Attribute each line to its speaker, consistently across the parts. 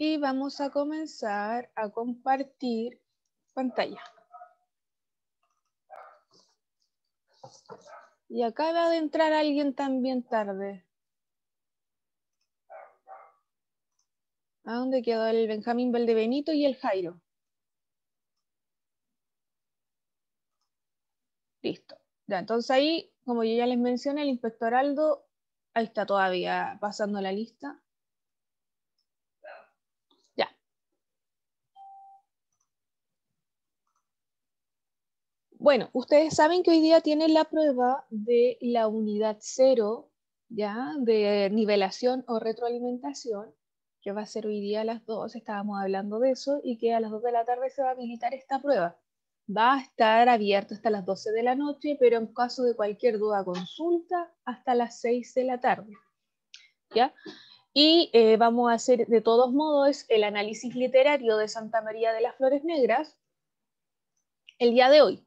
Speaker 1: y vamos a comenzar a compartir pantalla. Y acaba de entrar alguien también tarde. ¿A dónde quedó el Benjamín Valdebenito y el Jairo? Listo. Ya, entonces ahí, como yo ya les mencioné, el inspector Aldo, ahí está todavía pasando la lista. bueno, ustedes saben que hoy día tienen la prueba de la unidad cero, ¿ya? De nivelación o retroalimentación, que va a ser hoy día a las 2, estábamos hablando de eso, y que a las 2 de la tarde se va a habilitar esta prueba. Va a estar abierto hasta las 12 de la noche, pero en caso de cualquier duda, consulta hasta las 6 de la tarde. ¿Ya? Y eh, vamos a hacer de todos modos el análisis literario de Santa María de las Flores Negras el día de hoy.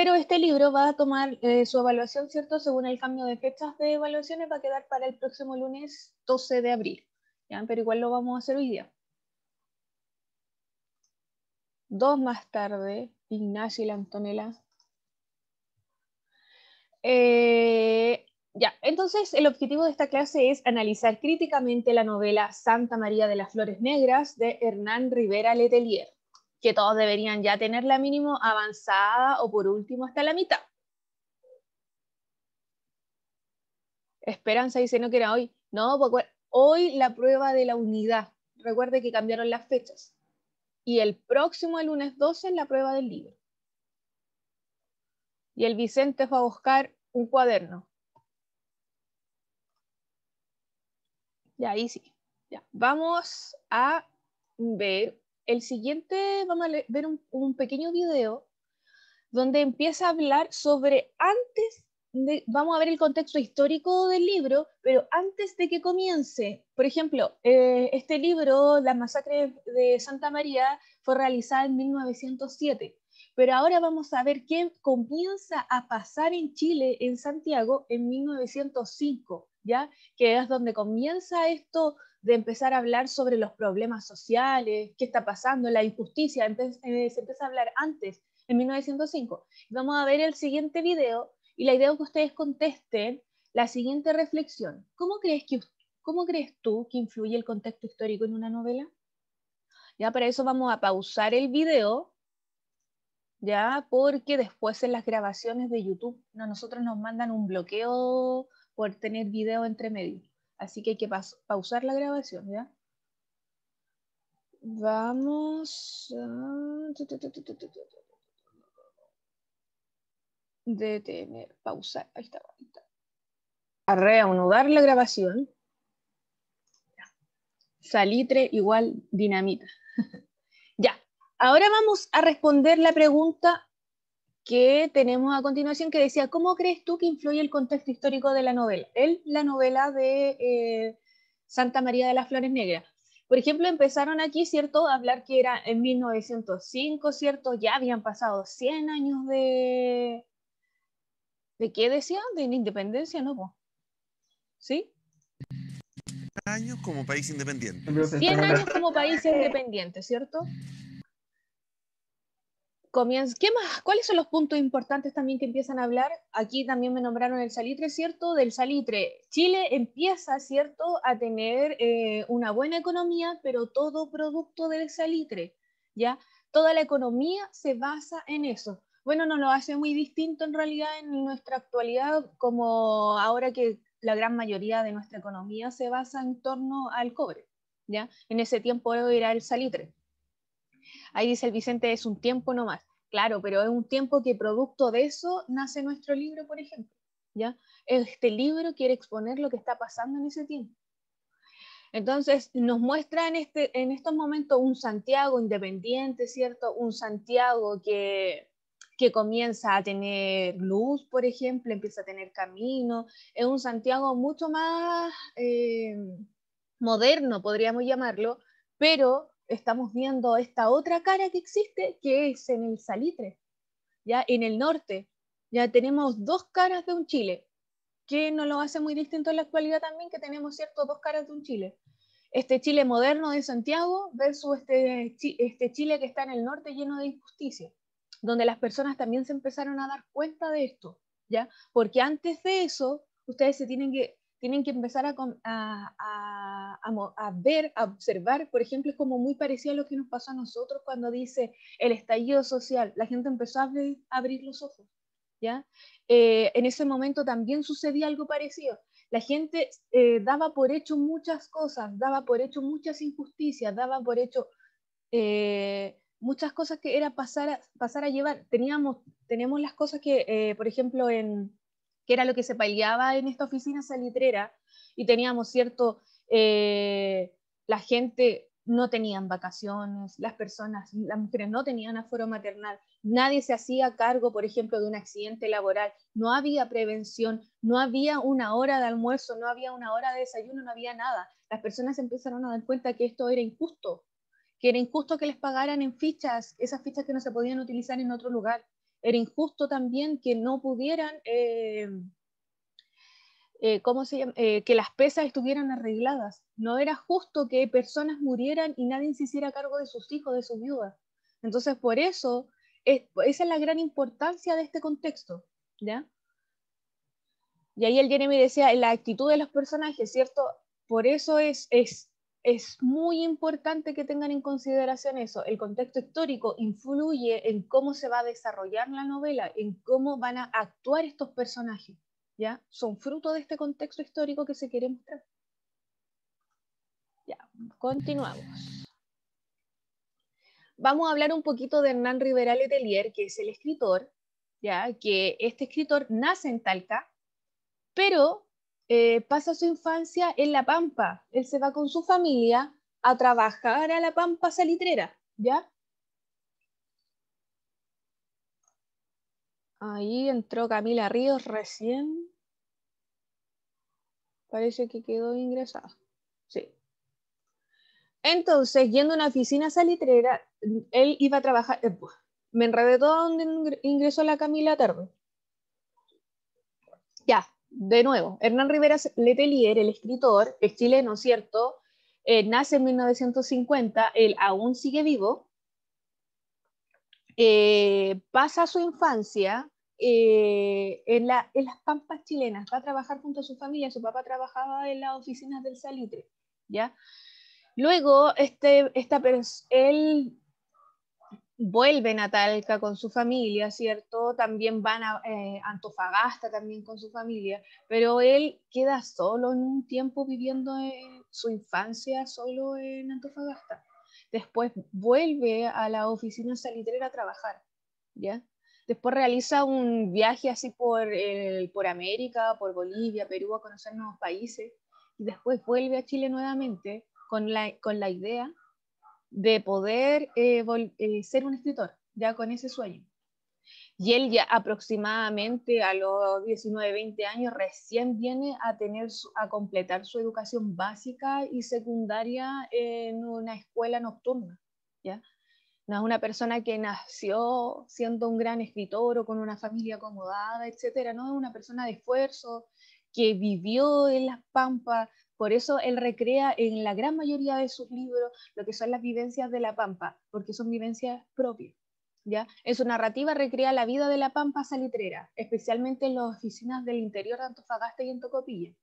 Speaker 1: Pero este libro va a tomar eh, su evaluación, ¿cierto? Según el cambio de fechas de evaluaciones, va a quedar para el próximo lunes 12 de abril. Pero igual lo vamos a hacer hoy día. Dos más tarde, Ignacio y la Antonella. Eh, ya, entonces el objetivo de esta clase es analizar críticamente la novela Santa María de las Flores Negras de Hernán Rivera Letelier que todos deberían ya tener la mínimo avanzada o por último hasta la mitad. Esperanza dice, no que era hoy. No, porque hoy la prueba de la unidad. Recuerde que cambiaron las fechas. Y el próximo, el lunes 12, es la prueba del libro. Y el Vicente va a buscar un cuaderno. Y ahí sí. Ya. Vamos a ver el siguiente, vamos a ver un, pequeño video donde empieza a hablar sobre antes de, vamos a ver el contexto histórico del libro, pero antes de que comience, por ejemplo, eh, este libro, La masacre de Santa María, fue realizada en 1907, pero ahora vamos a ver qué comienza a pasar en Chile, en Santiago, en 1905. Que es donde comienza esto de empezar a hablar sobre los problemas sociales, qué está pasando, la injusticia, eh, se empieza a hablar antes, en 1905. Vamos a ver el siguiente video y la idea es que ustedes contesten la siguiente reflexión. ¿Cómo crees, que, ¿Cómo crees tú que influye el contexto histórico en una novela? Ya para eso vamos a pausar el video, ya porque después en las grabaciones de YouTube no, nosotros nos mandan un bloqueo por tener video entre medio. Así que hay que pausar la grabación, ¿ya? Vamos a... Detener, pausar, ahí está, ahí está. A reanudar la grabación. Salitre igual dinamita. ya, ahora vamos a responder la pregunta que tenemos a continuación que decía, ¿cómo crees tú que influye el contexto histórico de la novela? Él, la novela de eh, Santa María de las Flores Negras. Por ejemplo, empezaron aquí, ¿cierto?, a hablar que era en 1905, ¿cierto? Ya habían pasado 100 años de... ¿De qué decían? De independencia, ¿no? ¿Sí? años como país independiente. 100 años como país independiente, ¿cierto? ¿qué más? ¿Cuáles son los puntos importantes también que empiezan a hablar? Aquí también me nombraron el salitre, ¿cierto? Del salitre. Chile empieza, ¿cierto?, a tener eh, una buena economía, pero todo producto del salitre, ¿ya? Toda la economía se basa en eso. Bueno, no lo hace muy distinto en realidad en nuestra actualidad, como ahora que la gran mayoría de nuestra economía se basa en torno al cobre, ¿ya? En ese tiempo era el salitre. Ahí dice el Vicente, es un tiempo nomás. Claro, pero es un tiempo que producto de eso nace nuestro libro, por ejemplo. ¿ya? Este libro quiere exponer lo que está pasando en ese tiempo. Entonces, nos muestra en, este, estos momentos un Santiago independiente, ¿cierto? Un Santiago que, que comienza a tener luz, por ejemplo, empieza a tener camino. Es un Santiago mucho más eh, moderno, podríamos llamarlo, pero estamos viendo esta otra cara que existe, que es en el salitre, ya en el norte. Ya tenemos dos caras de un Chile, que nos lo hace muy distinto en la actualidad también, que tenemos cierto dos caras de un Chile. Este Chile moderno de Santiago versus este, este Chile que está en el norte lleno de injusticia, donde las personas también se empezaron a dar cuenta de esto, ¿ya? Porque antes de eso, ustedes se tienen que tienen que empezar a, ver, a observar, por ejemplo, es como muy parecido a lo que nos pasó a nosotros cuando dice el estallido social, la gente empezó a abrir, los ojos, ¿ya? Eh, en ese momento también sucedía algo parecido, la gente eh, daba por hecho muchas cosas, daba por hecho muchas injusticias, daba por hecho eh, muchas cosas que era pasar a, pasar a llevar, teníamos, teníamos las cosas que, por ejemplo, en que era lo que se paliaba en esta oficina salitrera, y teníamos cierto, eh, la gente no tenían vacaciones, las personas, las mujeres no tenían aforo maternal, nadie se hacía cargo, por ejemplo, de un accidente laboral, no había prevención, no había una hora de almuerzo, no había una hora de desayuno, no había nada. Las personas empezaron a dar cuenta que esto era injusto, que era injusto que les pagaran en fichas, esas fichas que no se podían utilizar en otro lugar era injusto también que no pudieran, eh, eh, ¿cómo se eh, que las pesas estuvieran arregladas. No era justo que personas murieran y nadie se hiciera cargo de sus hijos, de sus viudas. Entonces, por eso, esa es la gran importancia de este contexto, ¿ya? Y ahí el Jeremy decía, la actitud de los personajes, ¿cierto? Por eso es, es es muy importante que tengan en consideración eso. El contexto histórico influye en cómo se va a desarrollar la novela, en cómo van a actuar estos personajes. ¿ya? Son fruto de este contexto histórico que se quiere mostrar. Ya, continuamos. Vamos a hablar un poquito de Hernán Rivera Letelier, que es el escritor, ya que este escritor nace en Talca, pero eh, pasa su infancia en La Pampa. Él se va con su familia a trabajar a La Pampa salitrera, ¿ya? Ahí entró Camila Ríos recién. Parece que quedó ingresada. Sí. Entonces, yendo a una oficina salitrera, él iba a trabajar. Eh, pues, me enredé todo donde ingresó la Camila tarde. Ya, de nuevo, Hernán Rivera Letelier, el escritor, es chileno, ¿cierto? Eh, nace en 1950, él aún sigue vivo, eh, pasa su infancia eh, en, las pampas chilenas, va a trabajar junto a su familia, su papá trabajaba en las oficinas del salitre, ¿ya? Luego, este, esta, él Vuelve a Talca con su familia, ¿cierto? También van a eh, Antofagasta también con su familia, pero él queda solo en un tiempo viviendo eh, su infancia solo en Antofagasta. Después vuelve a la oficina salitrera a trabajar, ¿ya? Después realiza un viaje así por, por América, por Bolivia, Perú, a conocer nuevos países. Y después vuelve a Chile nuevamente con la, con la idea de poder eh, eh, ser un escritor, ya con ese sueño. Y él ya aproximadamente a los 19, 20 años recién viene a, tener a completar su educación básica y secundaria en una escuela nocturna. ¿ya? No es una persona que nació siendo un gran escritor o con una familia acomodada, etcétera. No es una persona de esfuerzo que vivió en las pampas por eso él recrea en la gran mayoría de sus libros lo que son las vivencias de la Pampa, porque son vivencias propias. ¿Ya? En su narrativa recrea la vida de la Pampa salitrera, especialmente en las oficinas del interior de Antofagasta y en Tocopilla.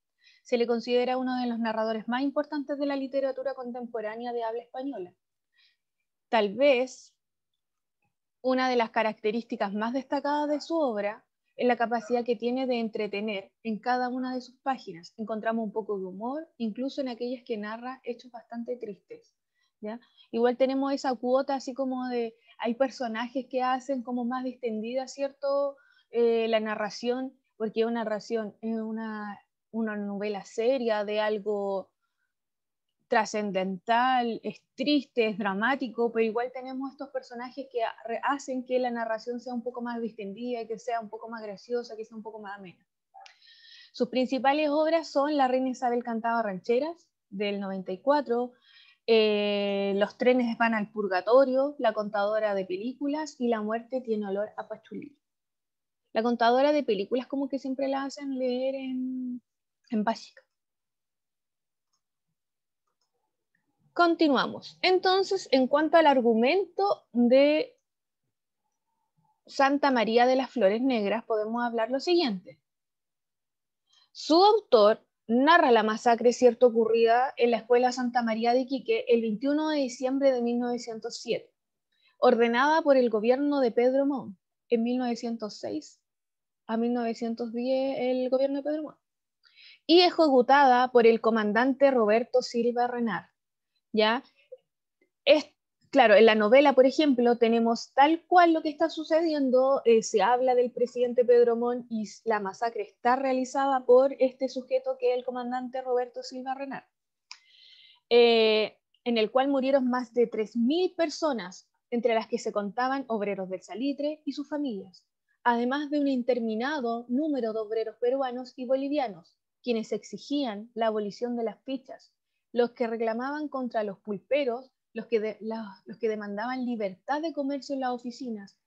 Speaker 1: Se le considera uno de los narradores más importantes de la literatura contemporánea de habla española. Tal vez una de las características más destacadas de su obra en la capacidad que tiene de entretener. En cada una de sus páginas encontramos un poco de humor, incluso en aquellas que narra hechos bastante tristes. ¿ya? Igual tenemos esa cuota así como de, hay personajes que hacen como más distendida, ¿cierto? Eh, la narración, porque una narración es una, una novela seria de algo trascendental, es triste, es dramático, pero igual tenemos estos personajes que hacen que la narración sea un poco más distendida, que sea un poco más graciosa, que sea un poco más amena. Sus principales obras son La Reina Isabel cantaba rancheras, del 94, eh, Los trenes van al purgatorio, La contadora de películas y La muerte tiene olor a pachulí. La contadora de películas como que siempre la hacen leer en, en básica Continuamos. Entonces, en cuanto al argumento de Santa María de las Flores Negras, podemos hablar lo siguiente. Su autor narra la masacre cierto ocurrida en la Escuela Santa María de Quique el 21 de diciembre de 1907, ordenada por el gobierno de Pedro Mon en 1906 a 1910 el gobierno de Pedro Montt y ejecutada por el comandante Roberto Silva Renard ¿ya? Es, claro, en la novela, por ejemplo, tenemos tal cual lo que está sucediendo, eh, se habla del presidente Pedro Mon y la masacre está realizada por este sujeto que es el comandante Roberto Silva Renar, eh, en el cual murieron más de 3.000 personas, entre las que se contaban obreros del salitre y sus familias, además de un interminado número de obreros peruanos y bolivianos, quienes exigían la abolición de las fichas, los que reclamaban contra los pulperos, los que, los que demandaban libertad de comercio en las oficinas.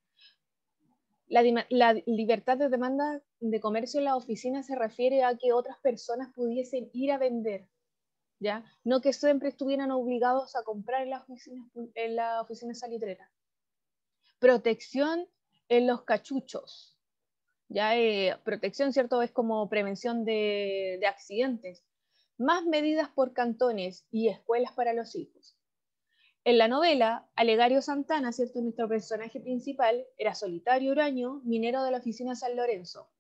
Speaker 1: La, libertad de demanda de comercio en las oficinas se refiere a que otras personas pudiesen ir a vender, ¿ya? No que siempre estuvieran obligados a comprar en las oficinas, en las oficinas salitreras. Protección en los cachuchos, ya eh, protección, ¿cierto? Es como prevención de, accidentes más medidas por cantones y escuelas para los hijos. En la novela, Alegario Santana, ¿cierto? nuestro personaje principal, era solitario uraño, minero de la oficina San Lorenzo.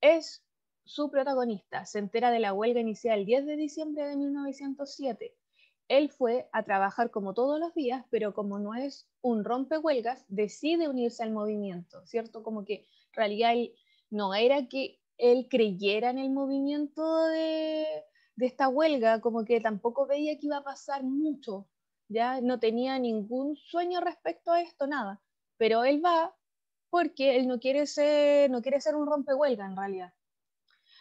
Speaker 1: Es su protagonista, se entera de la huelga inicial 10 de diciembre de 1907. Él fue a trabajar como todos los días, pero como no es un rompehuelgas, decide unirse al movimiento, ¿cierto? Como que en realidad no era que él creyera en el movimiento de, de esta huelga, como que tampoco veía que iba a pasar mucho, ya no tenía ningún sueño respecto a esto, nada, pero él va porque él no quiere ser, no quiere ser un rompehuelga en realidad.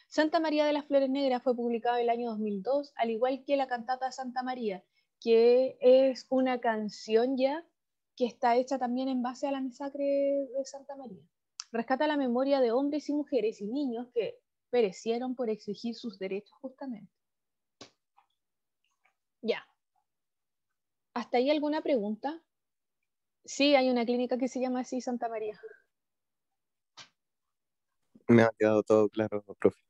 Speaker 1: Santa María de las Flores Negras fue publicado el año 2002, al igual que la cantata Santa María, que es una canción ya que está hecha también en base a la masacre de Santa María. Rescata la memoria de hombres y mujeres y niños que perecieron por exigir sus derechos justamente. Ya. ¿Hasta ahí alguna pregunta? Sí, hay una clínica que se llama así Santa María. Me ha quedado todo claro, profe.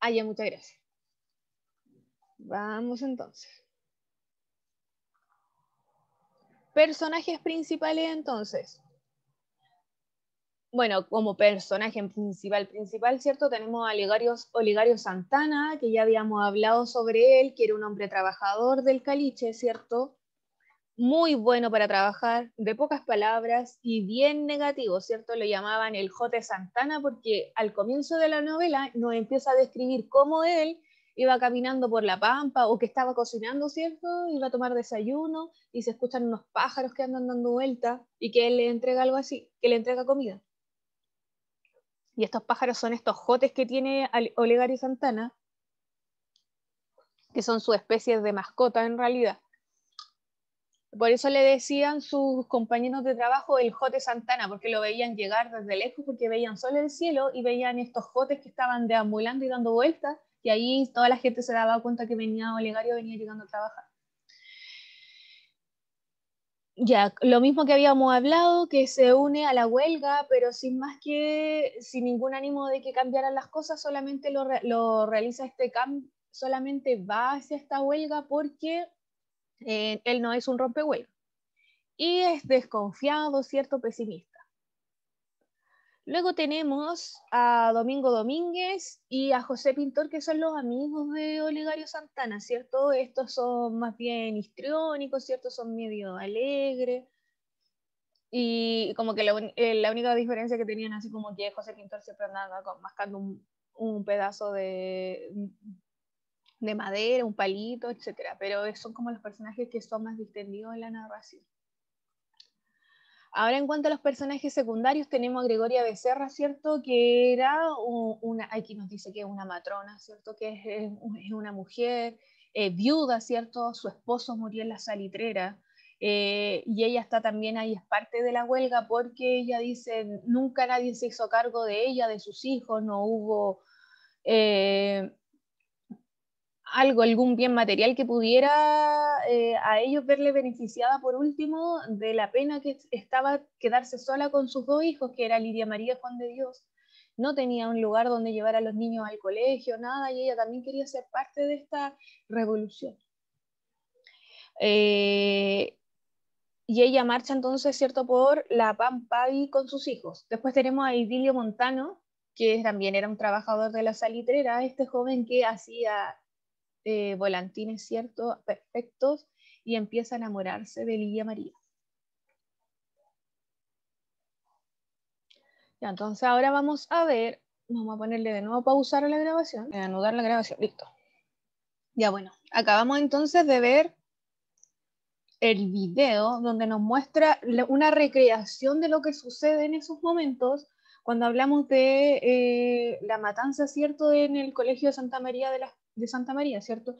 Speaker 1: Ah, ya, muchas gracias. Vamos entonces. Personajes principales entonces. Bueno, como personaje principal, principal, ¿cierto? Tenemos a Oligario Santana, que ya habíamos hablado sobre él, que era un hombre trabajador del caliche, ¿cierto? Muy bueno para trabajar, de pocas palabras y bien negativo, ¿cierto? Lo llamaban el Jote Santana porque al comienzo de la novela nos empieza a describir cómo él iba caminando por la pampa o que estaba cocinando, ¿cierto? Iba a tomar desayuno y se escuchan unos pájaros que andan dando vuelta y que él le entrega algo así, que le entrega comida. Y estos pájaros son estos jotes que tiene Olegario Santana, que son sus especies de mascota en realidad. Por eso le decían sus compañeros de trabajo el Jote Santana, porque lo veían llegar desde lejos, porque veían solo el cielo y veían estos jotes que estaban deambulando y dando vueltas, y ahí toda la gente se daba cuenta que venía Olegario, venía llegando a trabajar. Ya, lo mismo que habíamos hablado, que se une a la huelga, pero sin más que, sin ningún ánimo de que cambiaran las cosas, solamente lo, realiza este CAM, solamente va hacia esta huelga porque eh, él no es un rompehuelga. Y es desconfiado, cierto, pesimista. Luego tenemos a Domingo Domínguez y a José Pintor, que son los amigos de Olegario Santana, ¿cierto? Estos son más bien histriónicos, ¿cierto? Son medio alegres. Y como que la, eh, única diferencia que tenían, así como que José Pintor siempre andaba mascando un, pedazo de, de madera, un palito, etc. Pero son como los personajes que son más distendidos en la narración. Ahora, en cuanto a los personajes secundarios, tenemos a Gregoria Becerra, ¿cierto? Que era una, una, aquí nos dice que es una matrona, ¿cierto? Que es, una mujer eh, viuda, ¿cierto? Su esposo murió en la salitrera. Eh, y ella está también ahí, es parte de la huelga porque ella dice, nunca nadie se hizo cargo de ella, de sus hijos, no hubo eh, algo, algún bien material que pudiera eh, a ellos verle beneficiada por último de la pena que estaba quedarse sola con sus dos hijos, que era Lidia María Juan de Dios. No tenía un lugar donde llevar a los niños al colegio, nada, y ella también quería ser parte de esta revolución. Eh, y ella marcha entonces, ¿cierto?, por la Pampa y con sus hijos. Después tenemos a Idilio Montano, que también era un trabajador de la salitrera, este joven que hacía eh, volantines, ¿cierto? Perfectos, y empieza a enamorarse de Lidia María. Ya, entonces ahora vamos a ver, vamos a ponerle de nuevo pausar a la grabación, eh, anudar la grabación, listo. Ya bueno, acabamos entonces de ver el video donde nos muestra una recreación de lo que sucede en esos momentos cuando hablamos de eh, la matanza, ¿cierto?, en el Colegio de Santa María de las de Santa María, ¿cierto?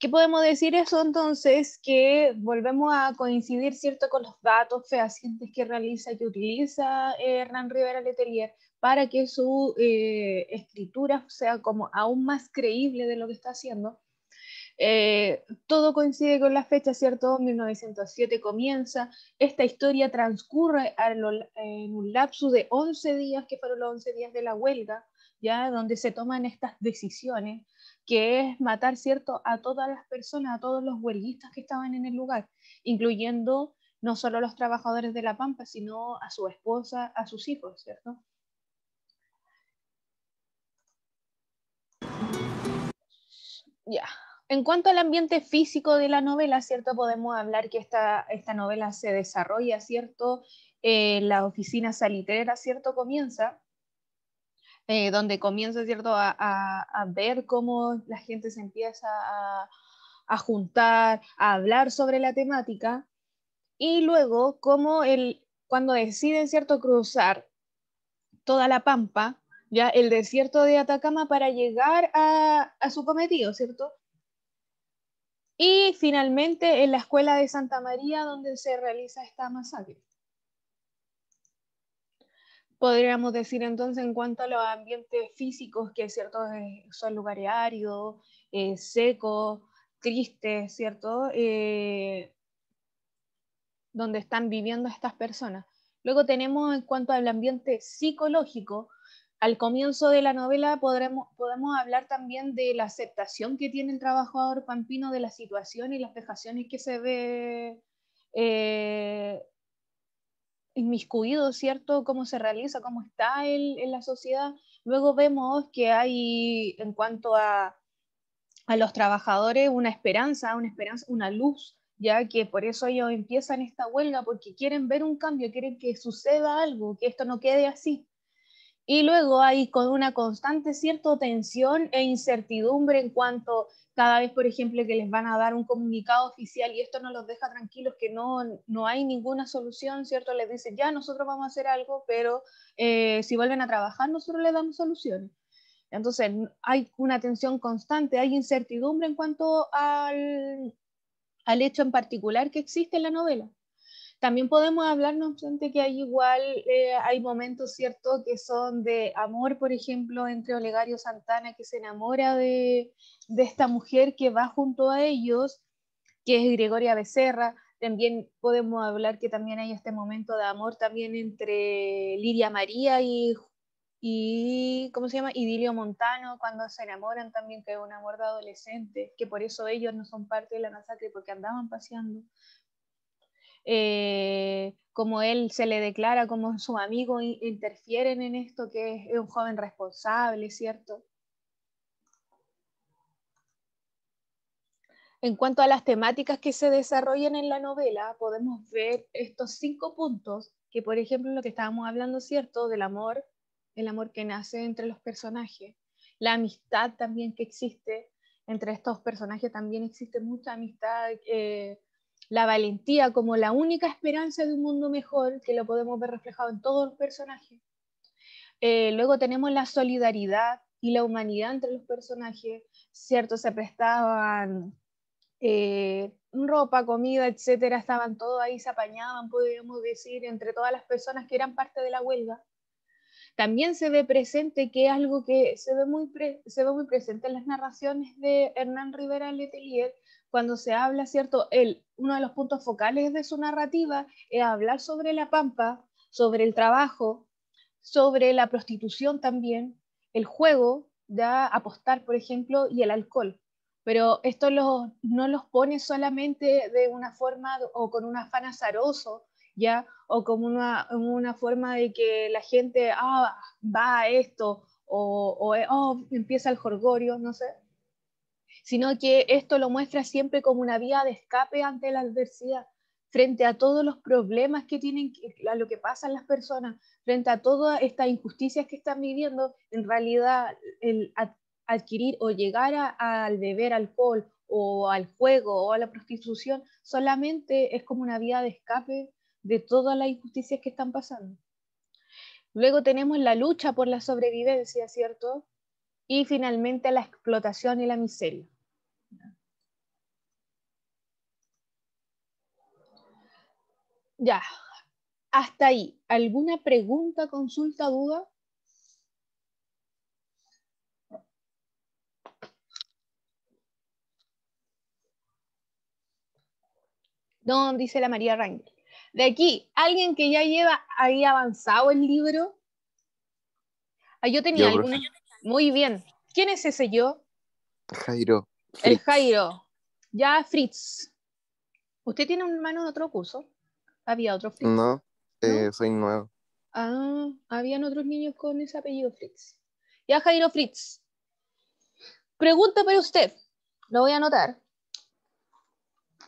Speaker 1: ¿Qué podemos decir eso entonces? Que volvemos a coincidir, ¿cierto?, con los datos fehacientes que realiza, que utiliza eh, Hernán Rivera Letelier para que su eh, escritura sea como aún más creíble de lo que está haciendo. Eh, todo coincide con la fecha, ¿cierto? 1907 comienza. Esta historia transcurre en un lapso de 11 días, que fueron los 11 días de la huelga, ya donde se toman estas decisiones que es matar, ¿cierto?, a todas las personas, a todos los huelguistas que estaban en el lugar, incluyendo no solo a los trabajadores de La Pampa, sino a su esposa, a sus hijos, ¿cierto? Ya. En cuanto al ambiente físico de la novela, ¿cierto? Podemos hablar que esta, esta novela se desarrolla, ¿cierto? Eh, la oficina salitrera, ¿cierto? Comienza eh, donde comienza, ¿cierto?, a, ver cómo la gente se empieza a, juntar, a hablar sobre la temática, y luego cómo el, cuando deciden, ¿cierto?, cruzar toda la pampa, ya el desierto de Atacama para llegar a, a su cometido, ¿cierto? Y finalmente en la escuela de Santa María donde se realiza esta masacre podríamos decir entonces en cuanto a los ambientes físicos, que cierto eh, son lugares áridos, eh, secos, tristes, ¿cierto? Eh, donde están viviendo estas personas. Luego tenemos en cuanto al ambiente psicológico, al comienzo de la novela podremos, podemos hablar también de la aceptación que tiene el trabajador pampino de la situación y las vejaciones que se ve inmiscuido, ¿cierto? Cómo se realiza, cómo está en la sociedad. Luego vemos que hay, en cuanto a, a los trabajadores, una esperanza, una esperanza, una luz, ya que por eso ellos empiezan esta huelga, porque quieren ver un cambio, quieren que suceda algo, que esto no quede así. Y luego hay con una constante cierto tensión e incertidumbre en cuanto cada vez, por ejemplo, que les van a dar un comunicado oficial y esto no los deja tranquilos, que no, hay ninguna solución, ¿cierto? Les dicen, ya, nosotros vamos a hacer algo, pero eh, si vuelven a trabajar, nosotros les damos soluciones. Entonces, hay una tensión constante, hay incertidumbre en cuanto al, al hecho en particular que existe en la novela. También podemos hablar, no obstante, que hay igual, eh, hay momentos, ¿cierto?, que son de amor, por ejemplo, entre Olegario Santana, que se enamora de, esta mujer que va junto a ellos, que es Gregoria Becerra. También podemos hablar que también hay este momento de amor también entre Lidia María y, y ¿cómo se llama? Idilio Montano, cuando se enamoran también, que es un amor de adolescente, que por eso ellos no son parte de la masacre, porque andaban paseando eh, como él se le declara, como su amigo interfieren en esto que es un joven responsable, ¿cierto? En cuanto a las temáticas que se desarrollan en la novela, podemos ver estos cinco puntos que, por ejemplo, lo que estábamos hablando, ¿cierto? Del amor, el amor que nace entre los personajes, la amistad también que existe entre estos personajes, también existe mucha amistad eh, la valentía como la única esperanza de un mundo mejor, que lo podemos ver reflejado en todos los personajes. Eh, luego tenemos la solidaridad y la humanidad entre los personajes, ¿cierto? Se prestaban eh, ropa, comida, etcétera, estaban todos ahí, se apañaban, podríamos decir, entre todas las personas que eran parte de la huelga. También se ve presente que algo que se ve muy, se ve muy presente en las narraciones de Hernán Rivera Letelier, cuando se habla, ¿cierto? el uno de los puntos focales de su narrativa es hablar sobre la pampa, sobre el trabajo, sobre la prostitución también, el juego, ya apostar, por ejemplo, y el alcohol. Pero esto no los pone solamente de una forma o con un afán azaroso, ¿ya? O como una, forma de que la gente ah, va a esto o, oh, empieza el jorgorio, no sé, sino que esto lo muestra siempre como una vía de escape ante la adversidad, frente a todos los problemas que tienen, a lo que pasan las personas, frente a todas estas injusticias que están viviendo, en realidad el adquirir o llegar al beber alcohol o al juego o a la prostitución solamente es como una vía de escape de todas las injusticias que están pasando. Luego tenemos la lucha por la sobrevivencia, ¿cierto? Y finalmente la explotación y la miseria. Ya, hasta ahí. ¿Alguna pregunta, consulta, duda? No, dice la María Rangel. De aquí, alguien que ya lleva ahí avanzado el libro. Ah, yo tenía alguna. Muy bien. ¿Quién es ese yo? Jairo. El Jairo. Ya Fritz. ¿Usted tiene un hermano de otro curso? Había otro Fritz. No, eh, soy nuevo. Ah, habían otros niños con ese apellido Fritz. Ya, Jairo Fritz. Pregunta para usted. Lo voy a anotar.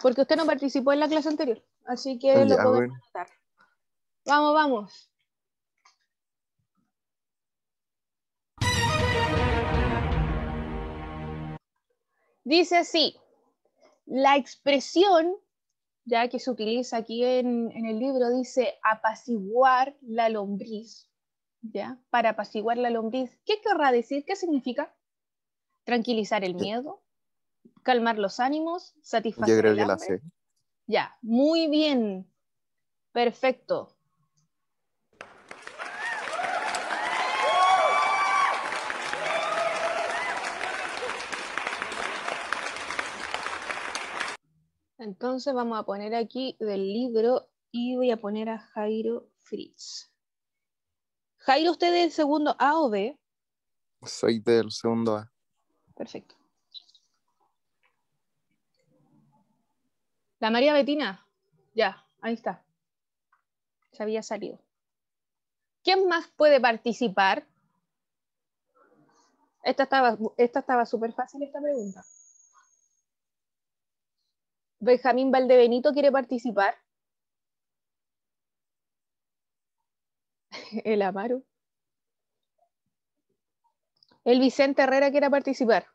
Speaker 1: Porque usted no participó en la clase anterior. Así que lo puedo anotar. Vamos, vamos. Dice así, la expresión ya que se utiliza aquí en, el libro, dice apaciguar la lombriz, ¿ya? Para apaciguar la lombriz. ¿Qué querrá decir? ¿Qué significa? Tranquilizar el miedo, calmar los ánimos, satisfacer la Ya, muy bien. Perfecto. Entonces vamos a poner aquí del libro y voy a poner a Jairo Fritz. Jairo, ¿usted es del segundo A o B? Soy del segundo A. Perfecto. La María Betina. Ya, ahí está. Se había salido. ¿Quién más puede participar? Esta estaba súper esta estaba fácil esta pregunta. Benjamín Valdebenito quiere participar. El Amaro. El Vicente Herrera quiere participar.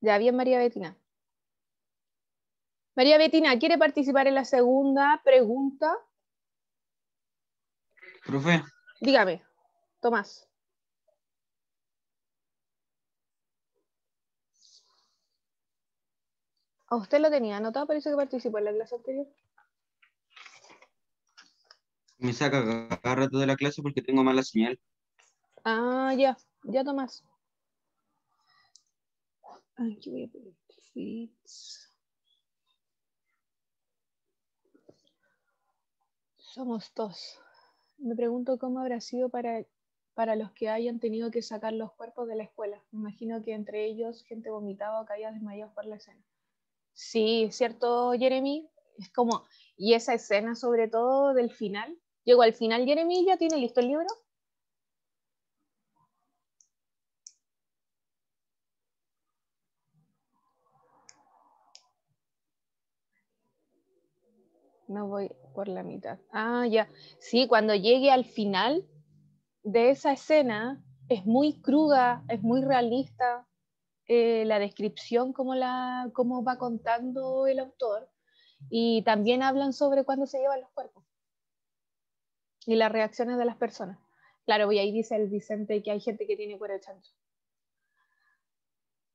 Speaker 1: Ya bien, María Betina. María Betina, ¿quiere participar en la segunda pregunta? Profe. Dígame, Tomás. A usted lo tenía anotado, parece que participó en la clase anterior. Me saca cada rato de la clase porque tengo mala señal. Ah, ya, ya Tomás. Aquí voy a poner Somos dos. Me pregunto cómo habrá sido para, para los que hayan tenido que sacar los cuerpos de la escuela. Me imagino que entre ellos gente vomitaba o caía desmayados por la escena. Sí, ¿cierto, Jeremy? Es como, y esa escena sobre todo del final. Llegó al final, Jeremy, ¿ya tiene listo el libro? No voy por la mitad. Ah, ya. Sí, cuando llegue al final de esa escena, es muy cruda, es muy realista, eh, la descripción, como la, cómo va contando el autor, y también hablan sobre cuándo se llevan los cuerpos y las reacciones de las personas. Claro, y ahí dice el Vicente que hay gente que tiene cuero chancho.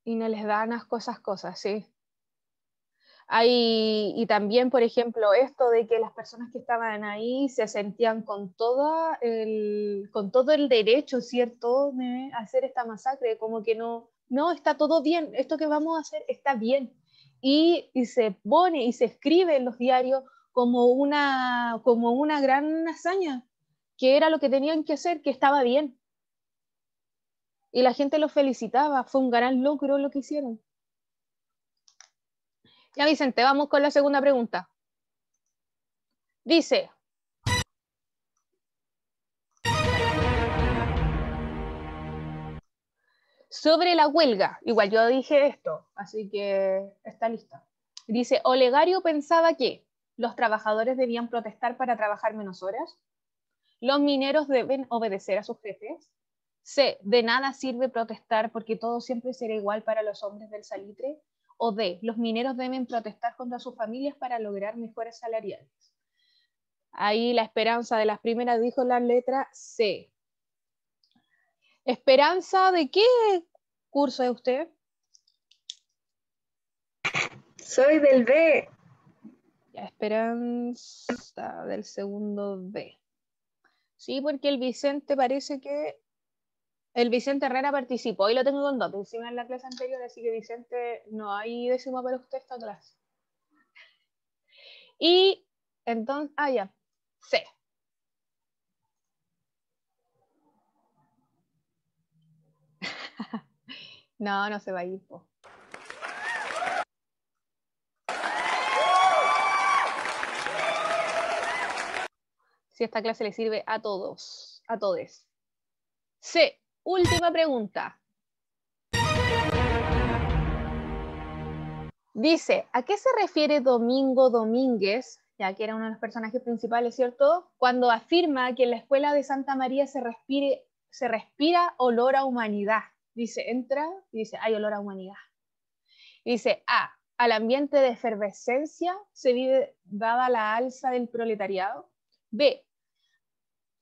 Speaker 1: Y no les dan las cosas cosas, sí. Hay, y también, por ejemplo, esto de que las personas que estaban ahí se sentían con, toda con todo el derecho, ¿cierto?, de hacer esta masacre, como que no, no, está todo bien, esto que vamos a hacer está bien. Y, se pone y se escribe en los diarios como una, como una gran hazaña, que era lo que tenían que hacer, que estaba bien. Y la gente lo felicitaba, fue un gran logro lo que hicieron. Ya Vicente, vamos con la segunda pregunta. Dice, Sobre la huelga, igual yo dije esto, así que está lista. Dice, Olegario pensaba que los trabajadores debían protestar para trabajar menos horas, los mineros deben obedecer a sus jefes, C, de nada sirve protestar porque todo siempre será igual para los hombres del salitre, o D, los mineros deben protestar contra sus familias para lograr mejores salariales. Ahí la esperanza de las primeras dijo la letra C. ¿Esperanza de qué? curso de usted? Soy del B. La Esperanza, del segundo B. Sí, porque el Vicente parece que. El Vicente Herrera participó y lo tengo con dos encima en la clase anterior, así que Vicente, no hay décimo para usted esta clase. Y entonces, ah, ya, C. No, no se va a Si esta clase le sirve a todos, a todes. C. Última pregunta. Dice, ¿a qué se refiere Domingo Domínguez, ya que era uno de los personajes principales, ¿cierto? Cuando afirma que en la escuela de Santa María se, se respira olor a humanidad. Dice, entra y dice, hay olor a humanidad. dice, A, ah, al ambiente de efervescencia se vive dada la alza del proletariado. B,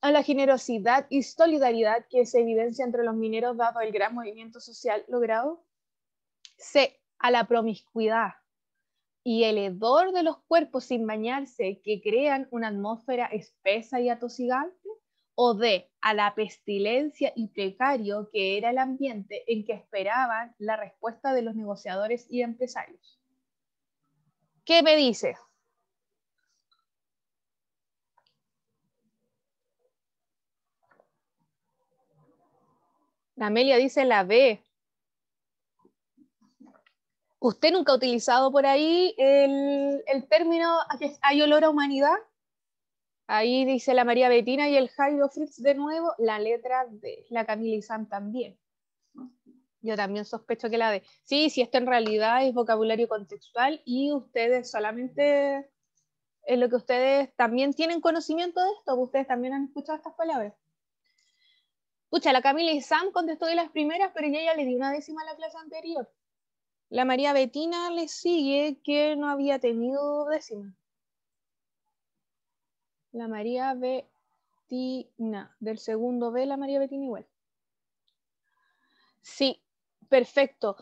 Speaker 1: a la generosidad y solidaridad que se evidencia entre los mineros dado el gran movimiento social logrado. C, a la promiscuidad y el hedor de los cuerpos sin bañarse que crean una atmósfera espesa y atosigal o D, a la pestilencia y precario que era el ambiente en que esperaban la respuesta de los negociadores y empresarios. ¿Qué me dice? Amelia dice la B. ¿Usted nunca ha utilizado por ahí el, el término que hay olor a humanidad? Ahí dice la María Betina y el Jairo Fritz de nuevo, la letra de la Camila y Sam también. Yo también sospecho que la de. Sí, si esto en realidad es vocabulario contextual y ustedes solamente en lo que ustedes también tienen conocimiento de esto, ustedes también han escuchado estas palabras. Pucha, la Camila y Sam contestó de las primeras, pero ella ya le dio una décima a la clase anterior. La María Betina le sigue que no había tenido décimas la María Betina, del segundo B, la María Betina igual. Sí, perfecto.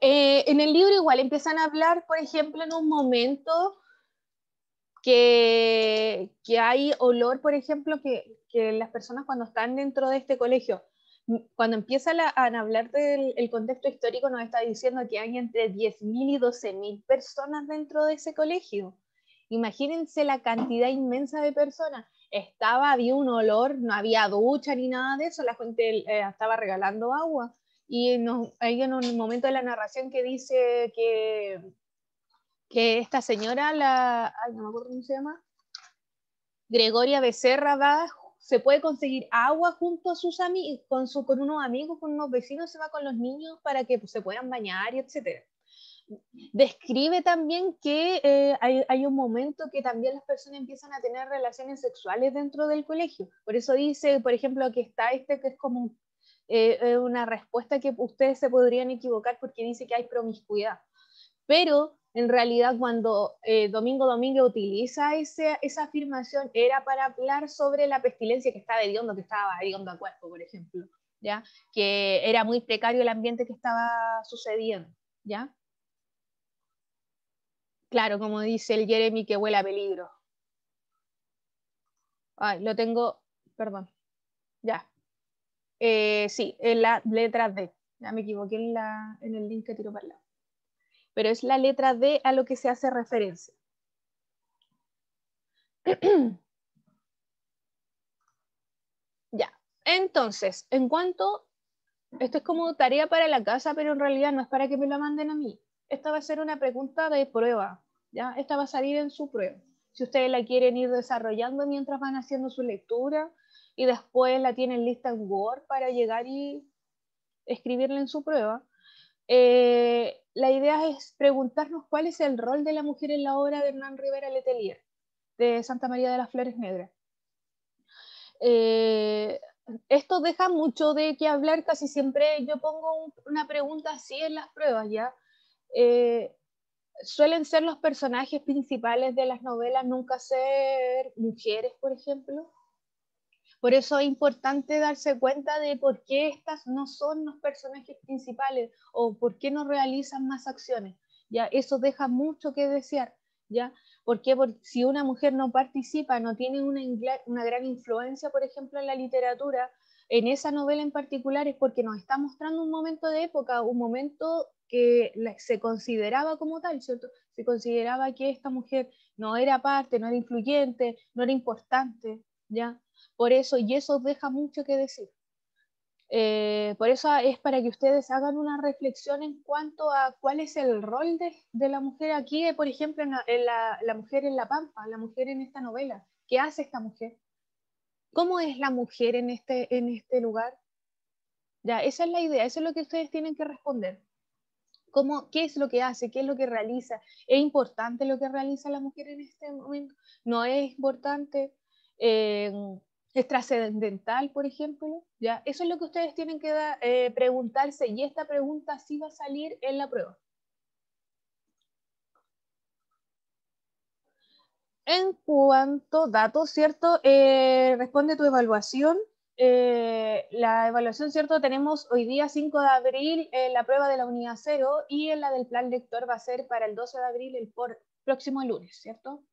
Speaker 1: Eh, en el libro igual empiezan a hablar, por ejemplo, en un momento que, que hay olor, por ejemplo, que, que, las personas cuando están dentro de este colegio, cuando empiezan a, hablar del contexto histórico, nos está diciendo que hay entre 10.000 y 12.000 personas dentro de ese colegio. Imagínense la cantidad inmensa de personas. Estaba, había un olor, no había ducha ni nada de eso, la gente eh, estaba regalando agua. Y hay en un momento de la narración que dice que, que esta señora, la, ay, no me acuerdo cómo se llama, Gregoria Becerra va se puede conseguir agua junto a sus amigos, con, con unos amigos, con unos vecinos, se va con los niños para que pues, se puedan bañar y etcétera describe también que eh, hay, un momento que también las personas empiezan a tener relaciones sexuales dentro del colegio. Por eso dice, por ejemplo, que está este que es como eh, eh, una respuesta que ustedes se podrían equivocar porque dice que hay promiscuidad. Pero en realidad cuando Domingo Domínguez utiliza esa afirmación era para hablar sobre la pestilencia que estaba hediondo, que estaba hediondo a cuerpo, por ejemplo, ¿ya? que era muy precario el ambiente que estaba sucediendo. ¿ya? Claro, como dice el Jeremy, que huele a peligro. Ay, lo tengo, perdón. Ya. Eh, sí, en la letra D. Ya me equivoqué en, la, en el link que tiro para el lado. Pero es la letra D a lo que se hace referencia. ya. Entonces, en cuanto. Esto es como tarea para la casa, pero en realidad no es para que me lo manden a mí. Esta va a ser una pregunta de prueba, ¿ya? Esta va a salir en su prueba. Si ustedes la quieren ir desarrollando mientras van haciendo su lectura y después la tienen lista en Word para llegar y escribirla en su prueba, eh, la idea es preguntarnos cuál es el rol de la mujer en la obra de Hernán Rivera Letelier, de Santa María de las Flores Negras. Eh, esto deja mucho de qué hablar, casi siempre yo pongo una pregunta así en las pruebas, ¿ya? Eh, suelen ser los personajes principales de las novelas nunca ser mujeres, por ejemplo. Por eso es importante darse cuenta de por qué estas no son los personajes principales o por qué no realizan más acciones. Ya eso deja mucho que desear, ¿ya? Porque si una mujer no participa, no tiene una gran influencia, por ejemplo, en la literatura, en esa novela en particular es porque nos está mostrando un momento de época, un momento que se consideraba como tal, ¿cierto? Se consideraba que esta mujer no era parte, no era influyente, no era importante, ¿ya? Por eso, y eso deja mucho que decir. Eh, por eso es para que ustedes hagan una reflexión en cuanto a cuál es el rol de, la mujer aquí, eh, por ejemplo, en, la, mujer en La Pampa, la mujer en esta novela. ¿Qué hace esta mujer? ¿Cómo es la mujer en este, en este lugar? Ya, esa es la idea, eso es lo que ustedes tienen que responder qué es lo que hace, qué es lo que realiza. ¿Es importante lo que realiza la mujer en este momento? ¿No es importante? Eh, ¿Es trascendental, por ejemplo? ¿Ya? Eso es lo que ustedes tienen que eh, preguntarse y esta pregunta sí va a salir en la prueba. En cuanto a datos, ¿cierto? Eh, responde tu evaluación eh, la evaluación, ¿cierto? Tenemos hoy día 5 de abril eh, la prueba de la unidad 0 y en la del plan lector va a ser para el 12 de abril, el próximo lunes, ¿cierto?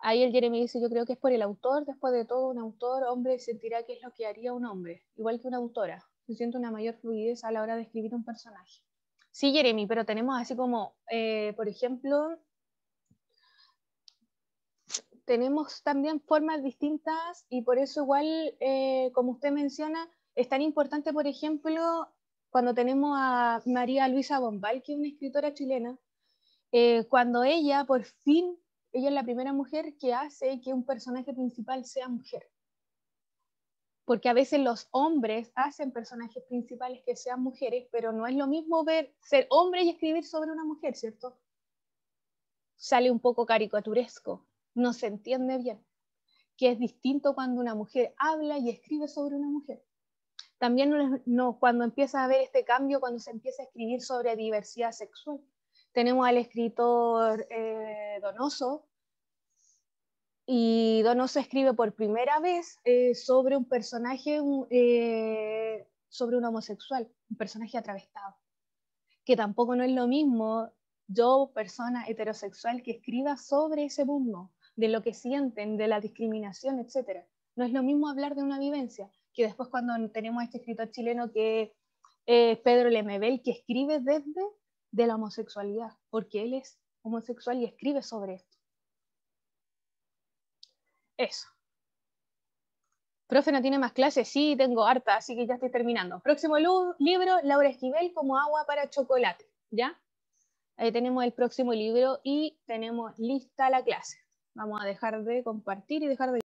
Speaker 1: Ahí el Jeremy dice, yo creo que es por el autor, después de todo un autor, hombre, sentirá que es lo que haría un hombre, igual que una autora. Se siente una mayor fluidez a la hora de escribir un personaje. Sí, Jeremy, pero tenemos así como, eh, por ejemplo, tenemos también formas distintas y por eso igual, eh, como usted menciona, es tan importante, por ejemplo, cuando tenemos a María Luisa Bombal, que es una escritora chilena, eh, cuando ella, por fin, ella es la primera mujer que hace que un personaje principal sea mujer. Porque a veces los hombres hacen personajes principales que sean mujeres, pero no es lo mismo ver ser hombre y escribir sobre una mujer, ¿cierto? Sale un poco caricaturesco no se entiende bien, que es distinto cuando una mujer habla y escribe sobre una mujer. También cuando empieza a haber este cambio, cuando se empieza a escribir sobre diversidad sexual. Tenemos al escritor eh, Donoso, y Donoso escribe por primera vez eh, sobre un personaje, eh, sobre un homosexual, un personaje atravestado, que tampoco no es lo mismo yo, persona heterosexual, que escriba sobre ese mundo, de lo que sienten, de la discriminación, etc. No es lo mismo hablar de una vivencia que después cuando tenemos a este escritor chileno que es eh, Pedro Lemebel, que escribe desde de la homosexualidad, porque él es homosexual y escribe sobre esto. Eso. Profe, ¿no tiene más clases? Sí, tengo harta, así que ya estoy terminando. Próximo libro, Laura Esquivel, Como agua para chocolate, ¿ya? tenemos el próximo libro y tenemos lista la clase. Vamos a dejar de compartir y dejar de